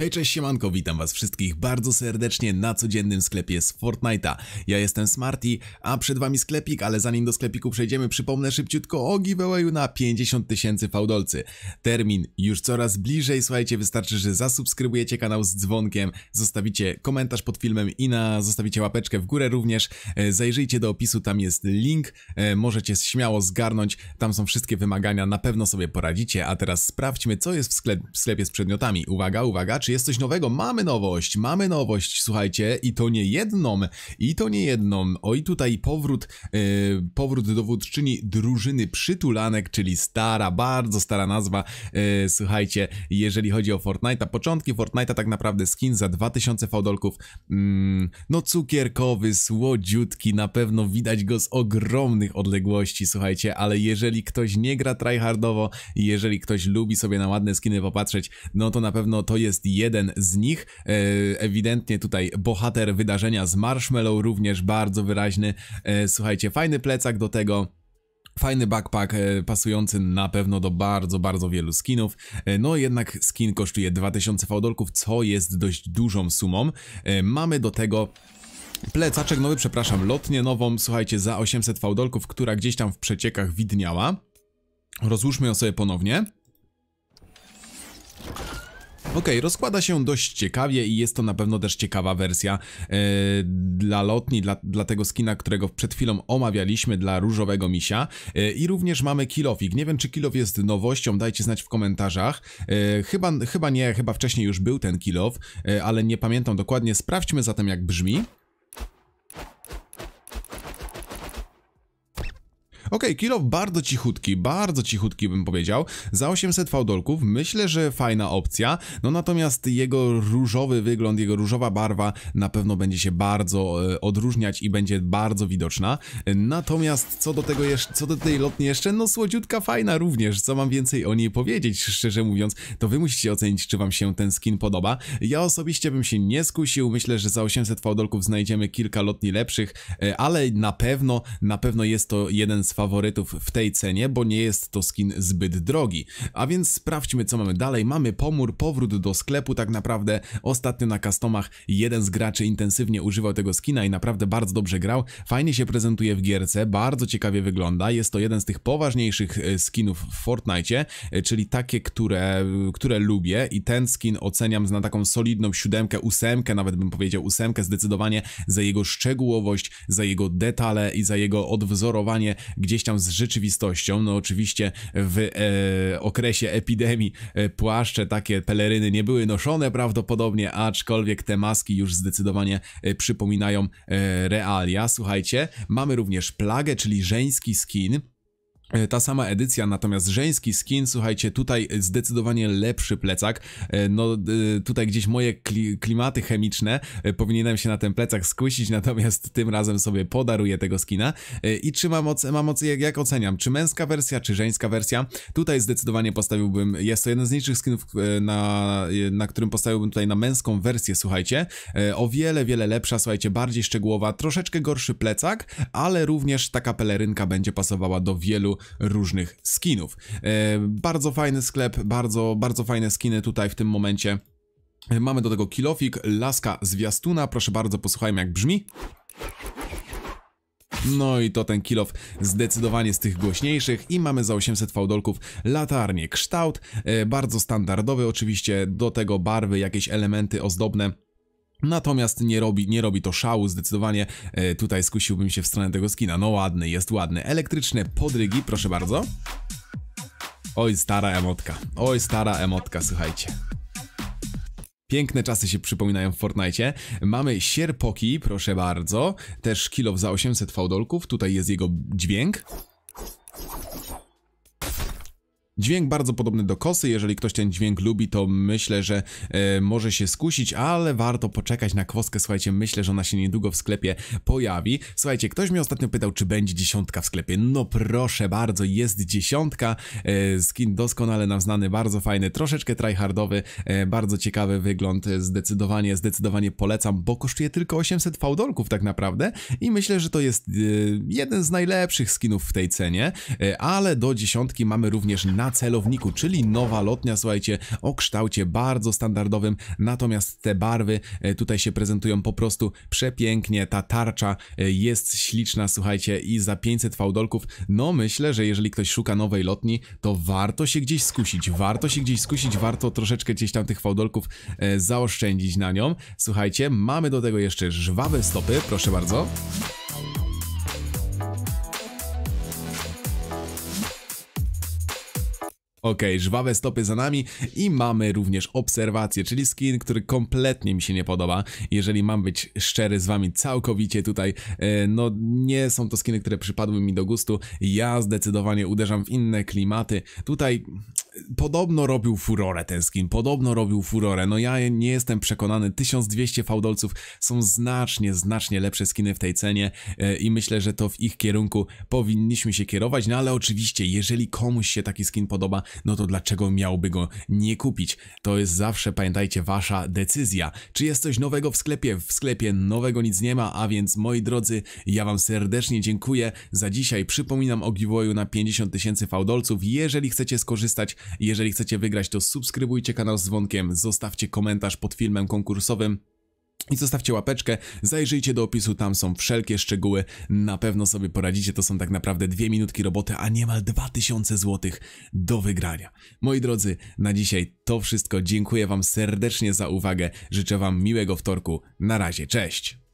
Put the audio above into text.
Hej, cześć, siemanko, witam was wszystkich bardzo serdecznie na codziennym sklepie z Fortnite'a. Ja jestem Smarty, a przed wami sklepik, ale zanim do sklepiku przejdziemy, przypomnę szybciutko o giveawayu na 50 tysięcy fałdolcy. Termin już coraz bliżej, słuchajcie, wystarczy, że zasubskrybujecie kanał z dzwonkiem, zostawicie komentarz pod filmem i na, zostawicie łapeczkę w górę również. E, zajrzyjcie do opisu, tam jest link, e, możecie śmiało zgarnąć, tam są wszystkie wymagania, na pewno sobie poradzicie, a teraz sprawdźmy, co jest w, sklep, w sklepie z przedmiotami. Uwaga, uwaga, czy jest coś nowego? Mamy nowość, mamy nowość, słuchajcie, i to nie jedną, i to nie jedną. Oj, tutaj powrót, e, powrót dowódczyni drużyny przytulanek, czyli stara, bardzo stara nazwa, e, słuchajcie, jeżeli chodzi o Fortnite'a. Początki Fortnite'a tak naprawdę skin za 2000 fałdolków, mm, no cukierkowy, słodziutki, na pewno widać go z ogromnych odległości, słuchajcie, ale jeżeli ktoś nie gra tryhardowo, jeżeli ktoś lubi sobie na ładne skiny popatrzeć, no to na pewno to jest jeden z nich. E, ewidentnie tutaj bohater wydarzenia z Marshmallow również bardzo wyraźny. E, słuchajcie, fajny plecak do tego. Fajny backpack, e, pasujący na pewno do bardzo, bardzo wielu skinów. No jednak skin kosztuje 2000 fałdolków, co jest dość dużą sumą. Mamy do tego plecaczek nowy, przepraszam, lotnie nową, słuchajcie, za 800 fałdolków, która gdzieś tam w przeciekach widniała. Rozłóżmy ją sobie ponownie. OK, rozkłada się dość ciekawie i jest to na pewno też ciekawa wersja e, dla lotni, dla, dla tego skina, którego przed chwilą omawialiśmy, dla różowego misia. E, I również mamy Kilofik. Nie wiem, czy Kilof jest nowością, dajcie znać w komentarzach. E, chyba, chyba nie, chyba wcześniej już był ten Kilof, ale nie pamiętam dokładnie. Sprawdźmy zatem, jak brzmi. Ok, kilof bardzo cichutki, bardzo cichutki bym powiedział. Za 800 fałdolków myślę, że fajna opcja, no natomiast jego różowy wygląd, jego różowa barwa na pewno będzie się bardzo e, odróżniać i będzie bardzo widoczna. Natomiast co do tego jeszcze, co do tej lotni jeszcze, no słodziutka fajna również, co mam więcej o niej powiedzieć, szczerze mówiąc, to wy musicie ocenić, czy wam się ten skin podoba. Ja osobiście bym się nie skusił, myślę, że za 800 fałdolków znajdziemy kilka lotni lepszych, e, ale na pewno, na pewno jest to jeden z faworytów w tej cenie, bo nie jest to skin zbyt drogi. A więc sprawdźmy co mamy dalej. Mamy pomór, powrót do sklepu tak naprawdę. Ostatnio na customach jeden z graczy intensywnie używał tego skina i naprawdę bardzo dobrze grał. Fajnie się prezentuje w gierce, bardzo ciekawie wygląda. Jest to jeden z tych poważniejszych e, skinów w Fortnite, e, czyli takie, które, które lubię i ten skin oceniam na taką solidną siódemkę, ósemkę, nawet bym powiedział ósemkę zdecydowanie za jego szczegółowość, za jego detale i za jego odwzorowanie gdzieś tam z rzeczywistością. No oczywiście w e, okresie epidemii e, płaszcze, takie peleryny nie były noszone prawdopodobnie, aczkolwiek te maski już zdecydowanie e, przypominają e, realia. Słuchajcie, mamy również plagę, czyli żeński skin. E, ta sama edycja, natomiast żeński skin, słuchajcie, tutaj zdecydowanie lepszy plecak. E, no, e, tutaj gdzieś moje klimaty chemiczne powinienem się na ten plecak skusić, natomiast tym razem sobie podaruję tego skina i czy mam, moc, mam oce jak, jak oceniam, czy męska wersja, czy żeńska wersja. Tutaj zdecydowanie postawiłbym, jest to jeden z niższych skinów, na, na którym postawiłbym tutaj na męską wersję, słuchajcie. O wiele, wiele lepsza, słuchajcie, bardziej szczegółowa, troszeczkę gorszy plecak, ale również taka pelerynka będzie pasowała do wielu różnych skinów. E, bardzo fajny sklep, bardzo, bardzo fajne skiny tutaj w tym momencie. E, mamy do tego kilofik, laska zwiastuna, proszę bardzo posłuchajmy jak brzmi. No i to ten kilof zdecydowanie z tych głośniejszych i mamy za 800 fałdolków latarnię kształt, e, bardzo standardowy oczywiście, do tego barwy, jakieś elementy ozdobne. Natomiast nie robi, nie robi to szału, zdecydowanie e, tutaj skusiłbym się w stronę tego skina. No ładny, jest ładny. Elektryczne podrygi, proszę bardzo. Oj, stara emotka. Oj, stara emotka, słuchajcie. Piękne czasy się przypominają w Fortnite. Mamy sierpoki, proszę bardzo. Też kilow za 800 fałdolków. Tutaj jest jego dźwięk. Dźwięk bardzo podobny do kosy, jeżeli ktoś ten dźwięk lubi, to myślę, że e, może się skusić, ale warto poczekać na kwoskę, słuchajcie, myślę, że ona się niedługo w sklepie pojawi. Słuchajcie, ktoś mnie ostatnio pytał, czy będzie dziesiątka w sklepie. No proszę bardzo, jest dziesiątka, e, skin doskonale nam znany, bardzo fajny, troszeczkę tryhardowy, e, bardzo ciekawy wygląd, zdecydowanie, zdecydowanie polecam, bo kosztuje tylko 800 fałdolków tak naprawdę i myślę, że to jest e, jeden z najlepszych skinów w tej cenie, e, ale do dziesiątki mamy również na na celowniku, czyli nowa lotnia, słuchajcie, o kształcie bardzo standardowym, natomiast te barwy e, tutaj się prezentują po prostu przepięknie, ta tarcza e, jest śliczna, słuchajcie, i za 500 faudolków, no myślę, że jeżeli ktoś szuka nowej lotni, to warto się gdzieś skusić, warto się gdzieś skusić, warto troszeczkę gdzieś tam tych faudolków e, zaoszczędzić na nią. Słuchajcie, mamy do tego jeszcze żwawe stopy, proszę bardzo. Ok, żwawe stopy za nami i mamy również obserwację, czyli skin, który kompletnie mi się nie podoba. Jeżeli mam być szczery z wami całkowicie tutaj, e, no nie są to skiny, które przypadły mi do gustu. Ja zdecydowanie uderzam w inne klimaty. Tutaj podobno robił furorę ten skin, podobno robił furorę. No ja nie jestem przekonany, 1200 fałdolców są znacznie, znacznie lepsze skiny w tej cenie e, i myślę, że to w ich kierunku powinniśmy się kierować, no ale oczywiście, jeżeli komuś się taki skin podoba, no to dlaczego miałby go nie kupić? To jest zawsze, pamiętajcie, wasza decyzja. Czy jest coś nowego w sklepie? W sklepie nowego nic nie ma, a więc moi drodzy, ja wam serdecznie dziękuję za dzisiaj. Przypominam o giveawayu na 50 tysięcy fałdolców. Jeżeli chcecie skorzystać jeżeli chcecie wygrać, to subskrybujcie kanał z dzwonkiem, zostawcie komentarz pod filmem konkursowym i zostawcie łapeczkę, zajrzyjcie do opisu, tam są wszelkie szczegóły, na pewno sobie poradzicie, to są tak naprawdę dwie minutki roboty, a niemal 2000 zł do wygrania. Moi drodzy, na dzisiaj to wszystko, dziękuję wam serdecznie za uwagę, życzę wam miłego wtorku, na razie, cześć!